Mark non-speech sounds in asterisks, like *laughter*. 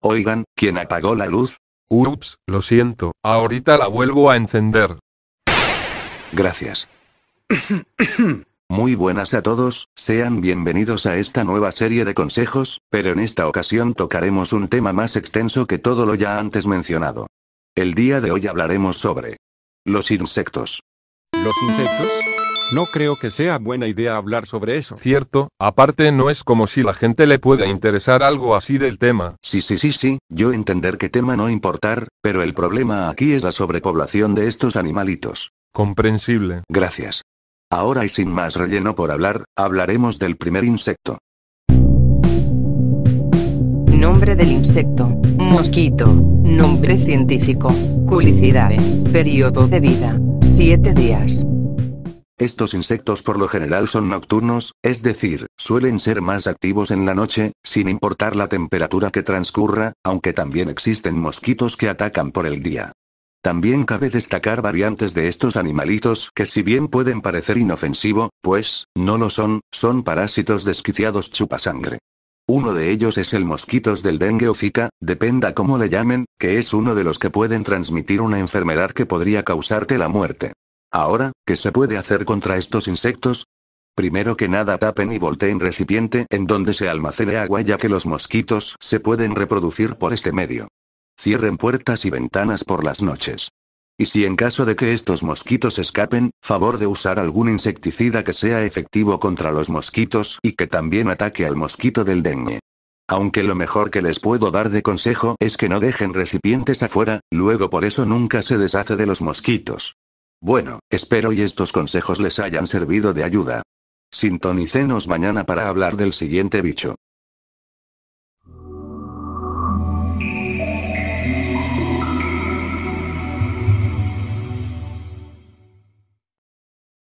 Oigan, ¿quién apagó la luz? Ups, lo siento, ahorita la vuelvo a encender. Gracias. *coughs* Muy buenas a todos, sean bienvenidos a esta nueva serie de consejos, pero en esta ocasión tocaremos un tema más extenso que todo lo ya antes mencionado. El día de hoy hablaremos sobre los insectos. ¿Los insectos? No creo que sea buena idea hablar sobre eso. Cierto, aparte no es como si la gente le pueda interesar algo así del tema. Sí, sí, sí, sí, yo entender que tema no importar, pero el problema aquí es la sobrepoblación de estos animalitos. Comprensible. Gracias. Ahora y sin más relleno por hablar, hablaremos del primer insecto. Nombre del insecto. Mosquito. Nombre científico. Culicidae. Periodo de vida. 7 días. Estos insectos por lo general son nocturnos, es decir, suelen ser más activos en la noche, sin importar la temperatura que transcurra, aunque también existen mosquitos que atacan por el día. También cabe destacar variantes de estos animalitos que si bien pueden parecer inofensivo, pues, no lo son, son parásitos desquiciados chupasangre. Uno de ellos es el mosquitos del dengue o zika, dependa cómo le llamen, que es uno de los que pueden transmitir una enfermedad que podría causarte la muerte. Ahora, ¿qué se puede hacer contra estos insectos? Primero que nada tapen y volteen recipiente en donde se almacene agua ya que los mosquitos se pueden reproducir por este medio. Cierren puertas y ventanas por las noches. Y si en caso de que estos mosquitos escapen, favor de usar algún insecticida que sea efectivo contra los mosquitos y que también ataque al mosquito del dengue. Aunque lo mejor que les puedo dar de consejo es que no dejen recipientes afuera, luego por eso nunca se deshace de los mosquitos. Bueno, espero y estos consejos les hayan servido de ayuda. Sintonicenos mañana para hablar del siguiente bicho.